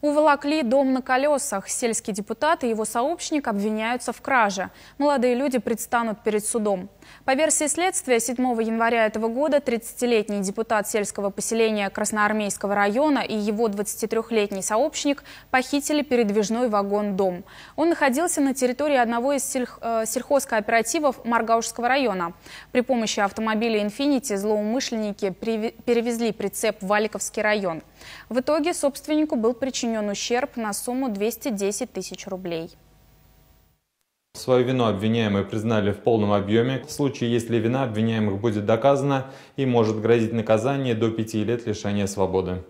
Уволокли дом на колесах. Сельский депутат и его сообщник обвиняются в краже. Молодые люди предстанут перед судом. По версии следствия, 7 января этого года 30-летний депутат сельского поселения Красноармейского района и его 23-летний сообщник похитили передвижной вагон-дом. Он находился на территории одного из сельх... Э, сельхозкооперативов Маргаушского района. При помощи автомобиля «Инфинити» злоумышленники перевезли прицеп в Валиковский район. В итоге собственнику был причинен причинен ущерб на сумму 210 тысяч рублей. Свою вину обвиняемые признали в полном объеме. В случае, если вина обвиняемых будет доказана, и может грозить наказание до пяти лет лишения свободы.